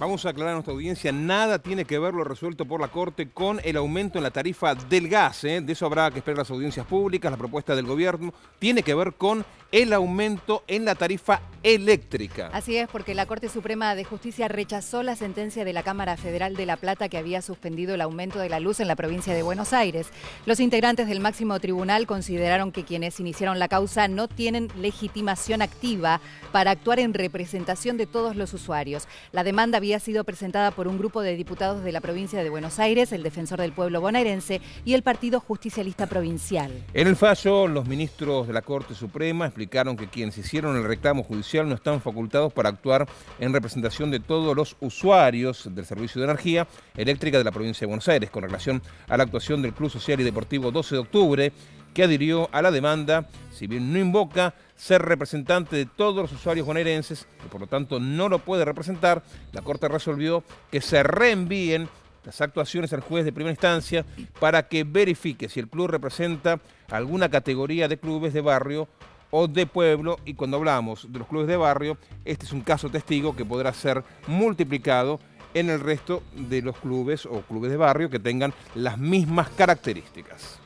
Vamos a aclarar a nuestra audiencia, nada tiene que ver lo resuelto por la Corte con el aumento en la tarifa del gas. ¿eh? De eso habrá que esperar las audiencias públicas, la propuesta del gobierno. Tiene que ver con el aumento en la tarifa eléctrica. Así es, porque la Corte Suprema de Justicia rechazó la sentencia de la Cámara Federal de La Plata que había suspendido el aumento de la luz en la provincia de Buenos Aires. Los integrantes del máximo tribunal consideraron que quienes iniciaron la causa no tienen legitimación activa para actuar en representación de todos los usuarios. La demanda había sido presentada por un grupo de diputados de la provincia de Buenos Aires, el Defensor del Pueblo bonaerense y el Partido Justicialista Provincial. En el fallo, los ministros de la Corte Suprema explicaron que quienes hicieron el reclamo judicial no están facultados para actuar en representación de todos los usuarios del servicio de energía eléctrica de la provincia de Buenos Aires con relación a la actuación del Club Social y Deportivo 12 de octubre que adhirió a la demanda, si bien no invoca ser representante de todos los usuarios bonaerenses, que por lo tanto no lo puede representar, la Corte resolvió que se reenvíen las actuaciones al juez de primera instancia para que verifique si el club representa alguna categoría de clubes de barrio o de pueblo y cuando hablamos de los clubes de barrio, este es un caso testigo que podrá ser multiplicado en el resto de los clubes o clubes de barrio que tengan las mismas características.